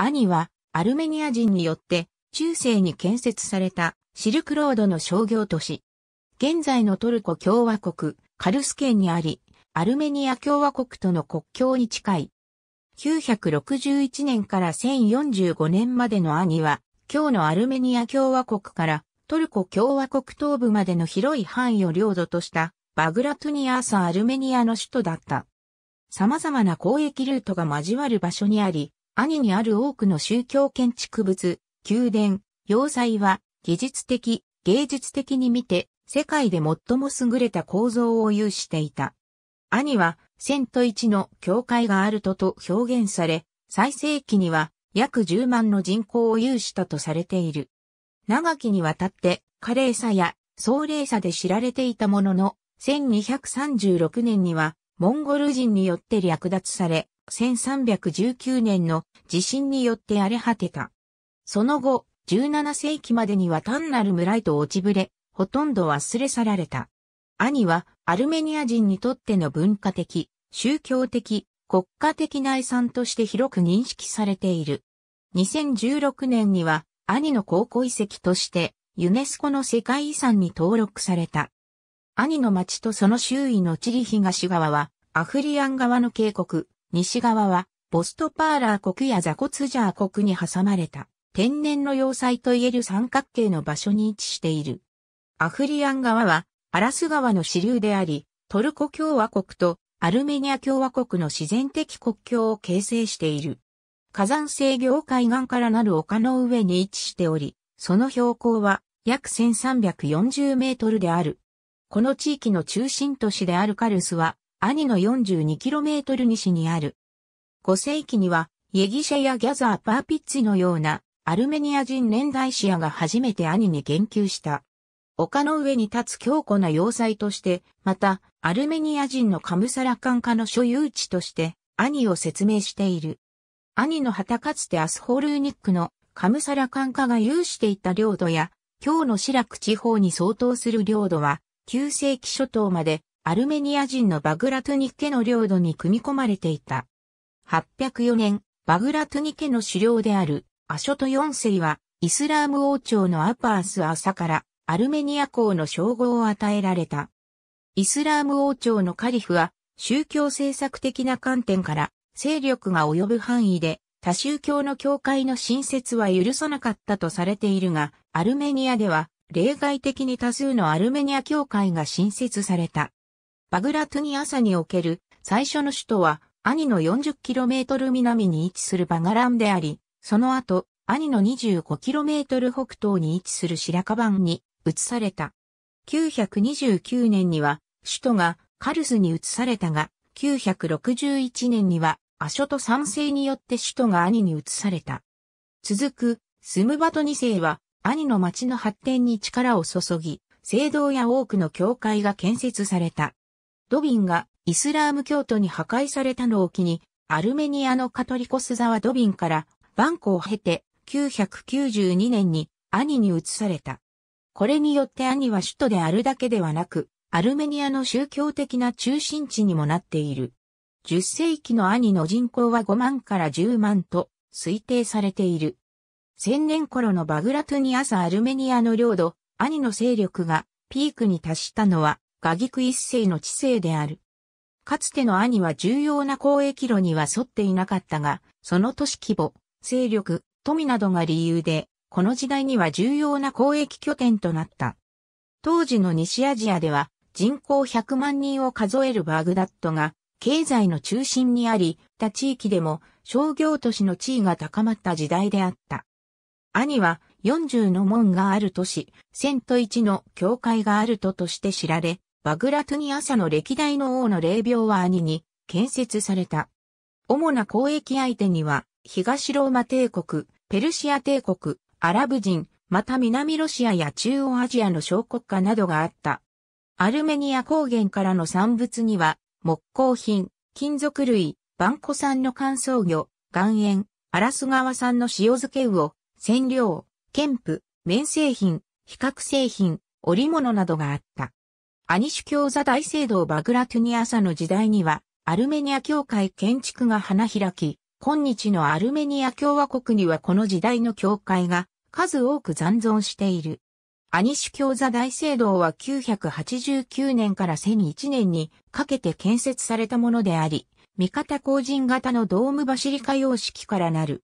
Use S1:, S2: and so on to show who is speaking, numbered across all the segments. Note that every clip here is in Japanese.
S1: 兄はアルメニア人によって中世に建設されたシルクロードの商業都市。現在のトルコ共和国カルス県にあり、アルメニア共和国との国境に近い。961年から1045年までの兄は、今日のアルメニア共和国からトルコ共和国東部までの広い範囲を領土としたバグラトゥニアーサアルメニアの首都だった。様々な交易ルートが交わる場所にあり、兄にある多くの宗教建築物、宮殿、要塞は、技術的、芸術的に見て、世界で最も優れた構造を有していた。兄は、千と一の教会があるとと表現され、最盛期には約10万の人口を有したとされている。長きにわたって、華麗さや壮麗さで知られていたものの、1236年には、モンゴル人によって略奪され、1319年の地震によって荒れ果てた。その後、17世紀までには単なる村へと落ちぶれ、ほとんど忘れ去られた。兄はアルメニア人にとっての文化的、宗教的、国家的内産として広く認識されている。2016年には兄の考古遺跡としてユネスコの世界遺産に登録された。兄の町とその周囲の地理東側はアフリアン側の渓谷、西側は、ボストパーラー国やザコツジャー国に挟まれた、天然の要塞といえる三角形の場所に位置している。アフリアン側は、アラス川の支流であり、トルコ共和国とアルメニア共和国の自然的国境を形成している。火山制御海岸からなる丘の上に位置しており、その標高は約1340メートルである。この地域の中心都市であるカルスは、兄の 42km 西にある。5世紀には、イギシェやギャザー・パーピッツィのような、アルメニア人年代シアが初めて兄に言及した。丘の上に立つ強固な要塞として、また、アルメニア人のカムサラカン化の所有地として、兄を説明している。兄の旗かつてアスホルーニックのカムサラカン化が有していた領土や、今日のシラク地方に相当する領土は、9世紀初頭までアルメニア人のバグラトゥニケの領土に組み込まれていた。804年、バグラトゥニケの首領であるアショト四世は、イスラーム王朝のアパース朝からアルメニア公の称号を与えられた。イスラーム王朝のカリフは、宗教政策的な観点から、勢力が及ぶ範囲で、多宗教の教会の新設は許さなかったとされているが、アルメニアでは、例外的に多数のアルメニア教会が新設された。バグラトゥニ朝における最初の首都は、兄の 40km 南に位置するバガランであり、その後、兄の 25km 北東に位置する白樺湾に移された。929年には、首都がカルスに移されたが、961年には、アショト三世によって首都が兄に移された。続く、スムバト二世は、兄の町の発展に力を注ぎ、聖堂や多くの教会が建設された。ドビンがイスラーム教徒に破壊されたのを機に、アルメニアのカトリコスザワドビンからバンコを経て992年に兄に移された。これによって兄は首都であるだけではなく、アルメニアの宗教的な中心地にもなっている。10世紀の兄の人口は5万から10万と推定されている。千年頃のバグラトゥニアサアルメニアの領土、兄の勢力がピークに達したのは画菊一世の知性である。かつての兄は重要な交易路には沿っていなかったが、その都市規模、勢力、富などが理由で、この時代には重要な交易拠点となった。当時の西アジアでは人口100万人を数えるバグダットが経済の中心にあり、他地域でも商業都市の地位が高まった時代であった。兄は40の門がある都市、1001の教会がある都として知られ、バグラトゥア朝の歴代の王の霊廟は兄に建設された。主な交易相手には、東ローマ帝国、ペルシア帝国、アラブ人、また南ロシアや中央アジアの小国家などがあった。アルメニア高原からの産物には、木工品、金属類、バンコ産の乾燥魚、岩塩、アラス川産の塩漬け魚、染料、ケンプ、綿製品、比較製品、織物などがあった。アニシュ教座大聖堂バグラトゥニアサの時代には、アルメニア教会建築が花開き、今日のアルメニア共和国にはこの時代の教会が数多く残存している。アニシュ教座大聖堂は989年から1001年にかけて建設されたものであり、味方工人型のドームバシリカ様式からなる。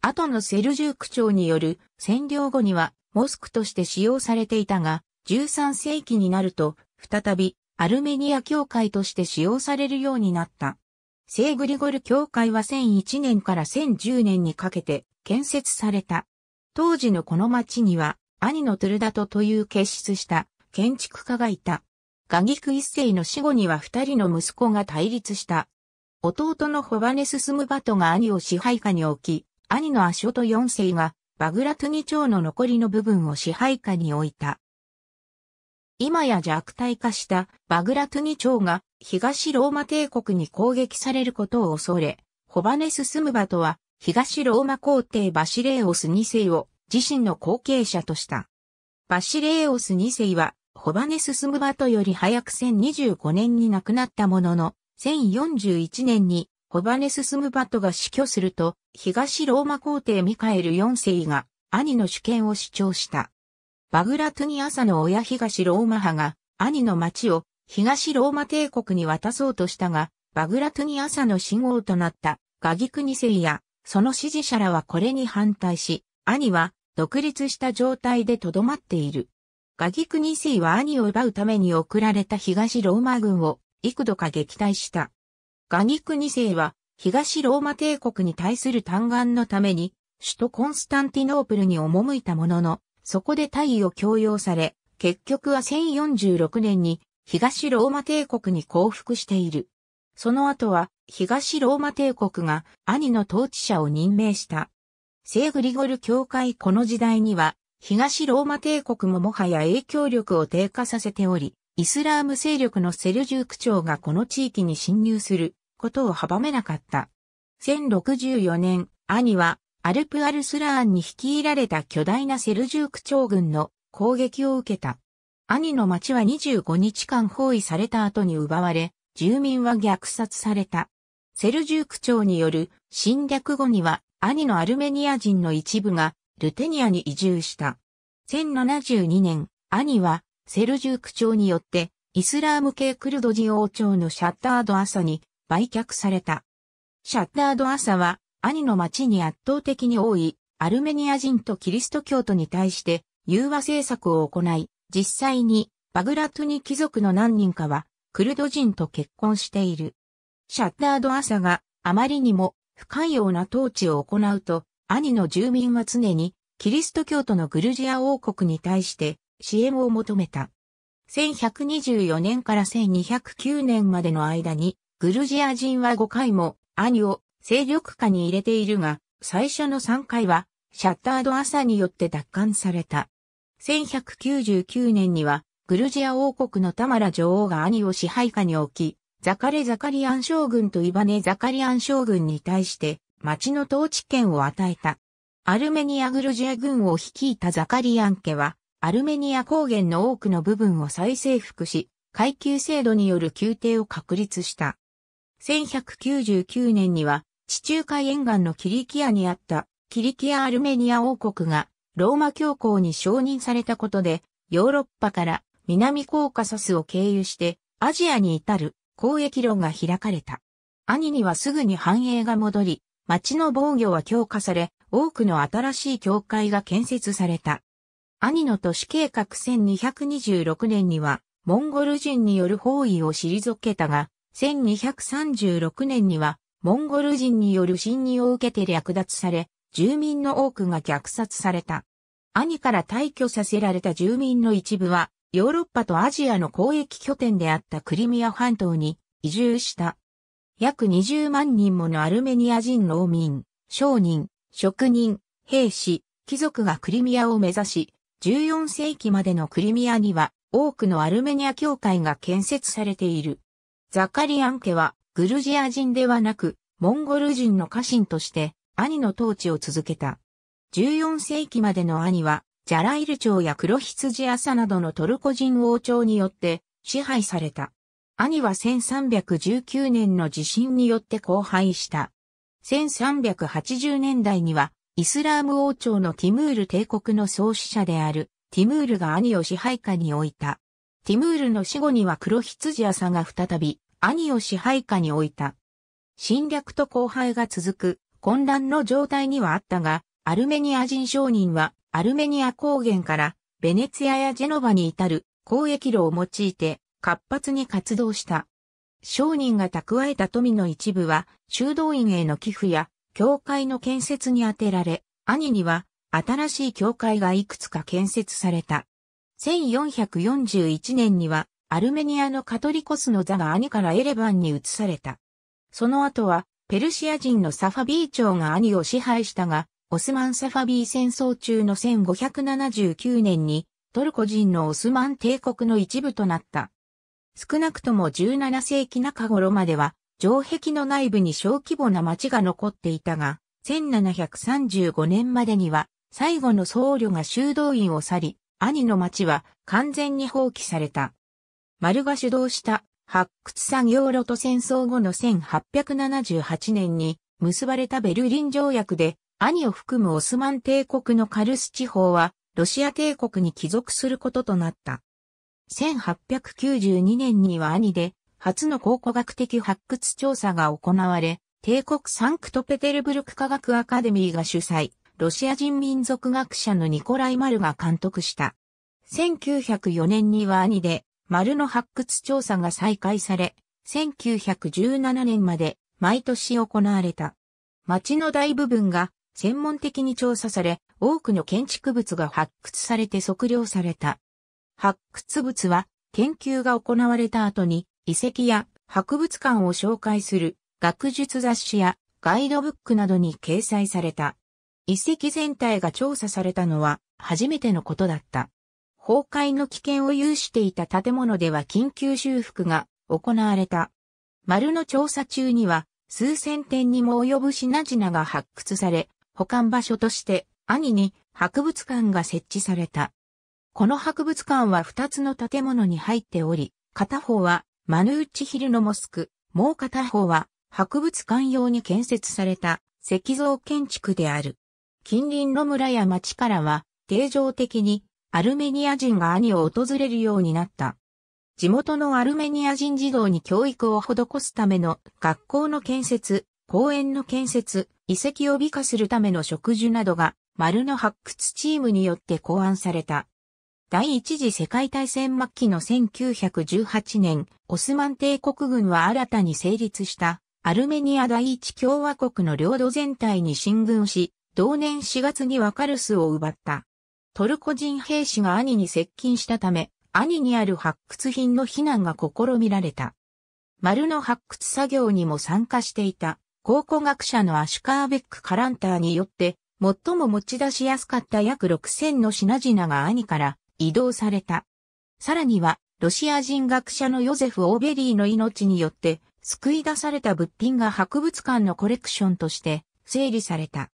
S1: 後のセルジューク朝による占領後にはモスクとして使用されていたが、13世紀になると再びアルメニア教会として使用されるようになった。聖グリゴル教会は1001年から1010年にかけて建設された。当時のこの町には兄のトゥルダトという結出した建築家がいた。ガギク一世の死後には二人の息子が対立した。弟のホバネス・スムバトが兄を支配下に置き、兄のアショト四世がバグラトゥニ町の残りの部分を支配下に置いた。今や弱体化したバグラトゥニ朝が東ローマ帝国に攻撃されることを恐れ、ホバネス・スムバトは東ローマ皇帝バシレーオス2世を自身の後継者とした。バシレーオス2世はホバネス・スムバトより早く1025年に亡くなったものの、1041年にホバネス・スムバトが死去すると、東ローマ皇帝ミカエル4世が兄の主権を主張した。バグラトゥニアサの親東ローマ派が、兄の町を東ローマ帝国に渡そうとしたが、バグラトゥニアサの信号となったガギクニ世や、その支持者らはこれに反対し、兄は独立した状態でとどまっている。ガギクニ世は兄を奪うために送られた東ローマ軍を幾度か撃退した。ガギクニ世は東ローマ帝国に対する嘆願のために首都コンスタンティノープルに赴いたものの、そこで大尉を強要され、結局は1046年に東ローマ帝国に降伏している。その後は東ローマ帝国が兄の統治者を任命した。聖グリゴル教会この時代には東ローマ帝国ももはや影響力を低下させており、イスラーム勢力のセルジューク長がこの地域に侵入することを阻めなかった。1064年、兄はアルプアルスラーンに率いられた巨大なセルジューク長軍の攻撃を受けた。兄の町は25日間包囲された後に奪われ、住民は虐殺された。セルジューク長による侵略後には兄のアルメニア人の一部がルテニアに移住した。1072年、兄はセルジューク長によってイスラーム系クルド人王朝のシャッタード朝に売却された。シャッタード朝は兄の町に圧倒的に多いアルメニア人とキリスト教徒に対して融和政策を行い、実際にバグラトニ貴族の何人かはクルド人と結婚している。シャッダード・アサがあまりにも不寛容な統治を行うと、兄の住民は常にキリスト教徒のグルジア王国に対して支援を求めた。1124年から1209年までの間に、グルジア人は5回も兄を勢力下に入れているが、最初の3回は、シャッタード朝によって奪還された。1199年には、グルジア王国のタマラ女王が兄を支配下に置き、ザカレ・ザカリアン将軍とイバネ・ザカリアン将軍に対して、町の統治権を与えた。アルメニア・グルジア軍を率いたザカリアン家は、アルメニア高原の多くの部分を再征服し、階級制度による宮廷を確立した。1199年には、地中海沿岸のキリキアにあったキリキア・アルメニア王国がローマ教皇に承認されたことでヨーロッパから南コーカサスを経由してアジアに至る交易路が開かれた。兄にはすぐに繁栄が戻り、町の防御は強化され、多くの新しい教会が建設された。兄の都市計画1226年には、モンゴル人による包囲を退けたが、1236年にはモンゴル人による侵入を受けて略奪され、住民の多くが虐殺された。兄から退去させられた住民の一部は、ヨーロッパとアジアの交易拠点であったクリミア半島に移住した。約20万人ものアルメニア人農民、商人、職人、兵士、貴族がクリミアを目指し、14世紀までのクリミアには多くのアルメニア教会が建設されている。ザカリアン家はグルジア人ではなく、モンゴル人の家臣として兄の統治を続けた。14世紀までの兄は、ジャライル朝や黒羊朝などのトルコ人王朝によって支配された。兄は1319年の地震によって荒廃した。1380年代には、イスラーム王朝のティムール帝国の創始者である、ティムールが兄を支配下に置いた。ティムールの死後には黒羊朝が再び、兄を支配下に置いた。侵略と荒廃が続く混乱の状態にはあったが、アルメニア人商人はアルメニア高原からベネツィアやジェノバに至る交易路を用いて活発に活動した。商人が蓄えた富の一部は修道院への寄付や教会の建設に充てられ、兄には新しい教会がいくつか建設された。1441年にはアルメニアのカトリコスの座が兄からエレバンに移された。その後は、ペルシア人のサファビー朝が兄を支配したが、オスマン・サファビー戦争中の1579年に、トルコ人のオスマン帝国の一部となった。少なくとも17世紀中頃までは、城壁の内部に小規模な町が残っていたが、1735年までには、最後の僧侶が修道院を去り、兄の町は完全に放棄された。丸が主導した発掘産業路と戦争後の1878年に結ばれたベルリン条約で、兄を含むオスマン帝国のカルス地方は、ロシア帝国に帰属することとなった。1892年には兄で、初の考古学的発掘調査が行われ、帝国サンクトペテルブルク科学アカデミーが主催、ロシア人民族学者のニコライ・マルが監督した。1904年には兄で、丸の発掘調査が再開され、1917年まで毎年行われた。町の大部分が専門的に調査され、多くの建築物が発掘されて測量された。発掘物は研究が行われた後に遺跡や博物館を紹介する学術雑誌やガイドブックなどに掲載された。遺跡全体が調査されたのは初めてのことだった。崩壊の危険を有していた建物では緊急修復が行われた。丸の調査中には、数千点にも及ぶ品々が発掘され、保管場所として兄に博物館が設置された。この博物館は2つの建物に入っており、片方はマヌーチヒルのモスク、もう片方は博物館用に建設された石像建築である。近隣の村や町からは定常的にアルメニア人が兄を訪れるようになった。地元のアルメニア人児童に教育を施すための学校の建設、公園の建設、遺跡を美化するための植樹などが丸の発掘チームによって考案された。第一次世界大戦末期の1918年、オスマン帝国軍は新たに成立したアルメニア第一共和国の領土全体に進軍し、同年4月にはカルスを奪った。トルコ人兵士が兄に接近したため、兄にある発掘品の避難が試みられた。丸の発掘作業にも参加していた考古学者のアシュカーベック・カランターによって、最も持ち出しやすかった約6000の品々が兄から移動された。さらには、ロシア人学者のヨゼフ・オーベリーの命によって、救い出された物品が博物館のコレクションとして整理された。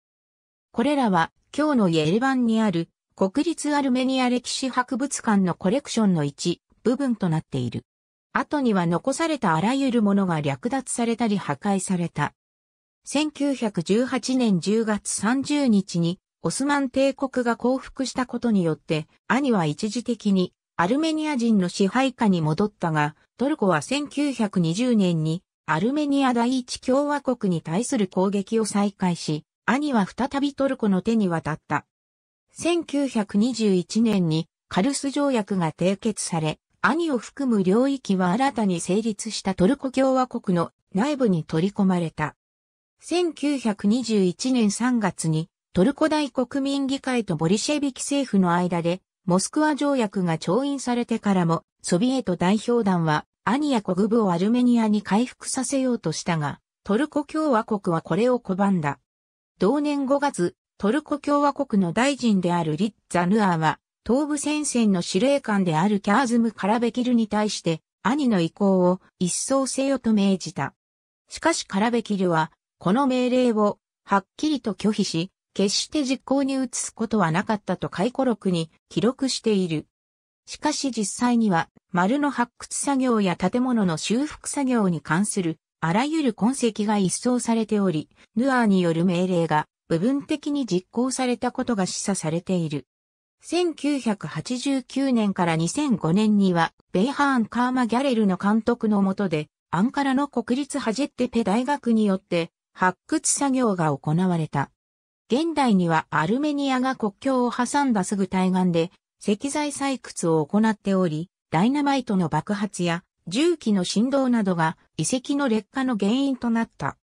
S1: これらは今日のイエレバンにある国立アルメニア歴史博物館のコレクションの一部分となっている。後には残されたあらゆるものが略奪されたり破壊された。1918年10月30日にオスマン帝国が降伏したことによって兄は一時的にアルメニア人の支配下に戻ったが、トルコは1920年にアルメニア第一共和国に対する攻撃を再開し、兄は再びトルコの手に渡った。1921年にカルス条約が締結され、兄を含む領域は新たに成立したトルコ共和国の内部に取り込まれた。1921年3月にトルコ大国民議会とボリシェビキ政府の間でモスクワ条約が調印されてからもソビエト代表団は兄や国部をアルメニアに回復させようとしたが、トルコ共和国はこれを拒んだ。同年5月、トルコ共和国の大臣であるリッツァヌアーは、東部戦線の司令官であるキャーズム・カラベキルに対して、兄の意向を一掃せよと命じた。しかしカラベキルは、この命令を、はっきりと拒否し、決して実行に移すことはなかったと回顧録に記録している。しかし実際には、丸の発掘作業や建物の修復作業に関する、あらゆる痕跡が一掃されており、ヌアーによる命令が部分的に実行されたことが示唆されている。1989年から2005年には、ベイハーン・カーマ・ギャレルの監督のもとで、アンカラの国立ハジェッテペ大学によって発掘作業が行われた。現代にはアルメニアが国境を挟んだすぐ対岸で石材採掘を行っており、ダイナマイトの爆発や重機の振動などが遺跡の劣化の原因となった。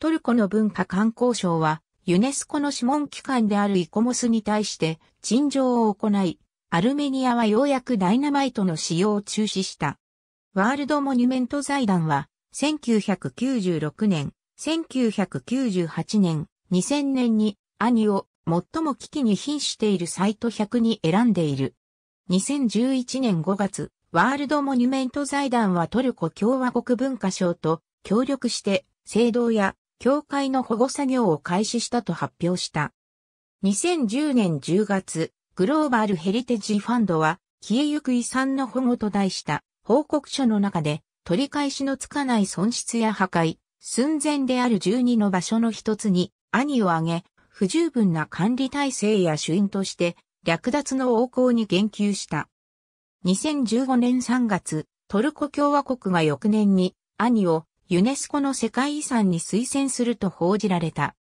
S1: トルコの文化観光省はユネスコの諮問機関であるイコモスに対して陳情を行い、アルメニアはようやくダイナマイトの使用を中止した。ワールドモニュメント財団は、1996年、1998年、2000年に、兄を最も危機に瀕しているサイト100に選んでいる。2011年5月、ワールドモニュメント財団はトルコ共和国文化省と協力して、聖堂や教会の保護作業を開始したと発表した。2010年10月、グローバルヘリテージファンドは、消えゆく遺産の保護と題した報告書の中で、取り返しのつかない損失や破壊、寸前である12の場所の一つに、兄を挙げ、不十分な管理体制や主因として、略奪の横行に言及した。2015年3月、トルコ共和国が翌年に、兄をユネスコの世界遺産に推薦すると報じられた。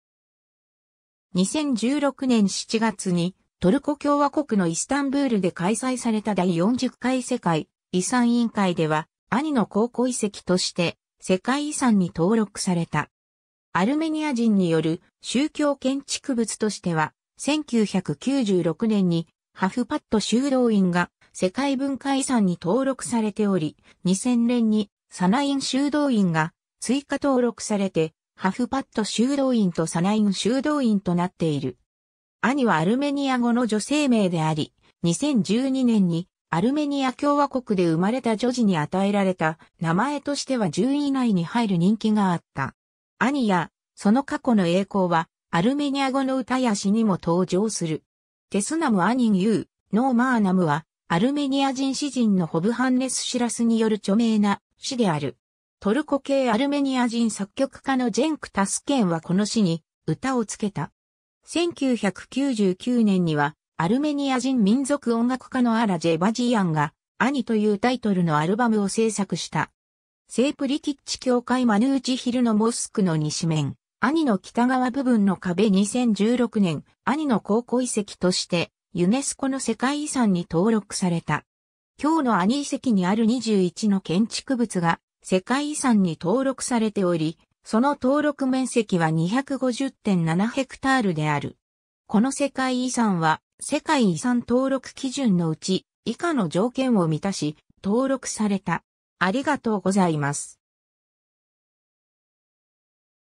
S1: 2016年7月にトルコ共和国のイスタンブールで開催された第40回世界遺産委員会では兄の高校遺跡として世界遺産に登録された。アルメニア人による宗教建築物としては1996年にハフパット修道院が世界文化遺産に登録されており、2000年にサナイン修道院が追加登録されて、ハフパッド修道院とサナイン修道院となっている。兄はアルメニア語の女性名であり、2012年にアルメニア共和国で生まれた女児に与えられた名前としては10位以内に入る人気があった。兄や、その過去の栄光は、アルメニア語の歌や詩にも登場する。テスナム・アニン・ユー、ノー・マーナムは、アルメニア人詩人のホブハンネス・シラスによる著名な詩である。トルコ系アルメニア人作曲家のジェンク・タスケンはこの詩に歌をつけた。1999年にはアルメニア人民族音楽家のアラ・ジェバジアンが兄というタイトルのアルバムを制作した。セープリキッチ教会マヌーチヒルのモスクの西面、兄の北側部分の壁2016年、兄の高校遺跡としてユネスコの世界遺産に登録された。今日のアニ遺跡にある21の建築物が世界遺産に登録されており、その登録面積は250.7ヘクタールである。この世界遺産は世界遺産登録基準のうち以下の条件を満たし登録された。ありがとうございます。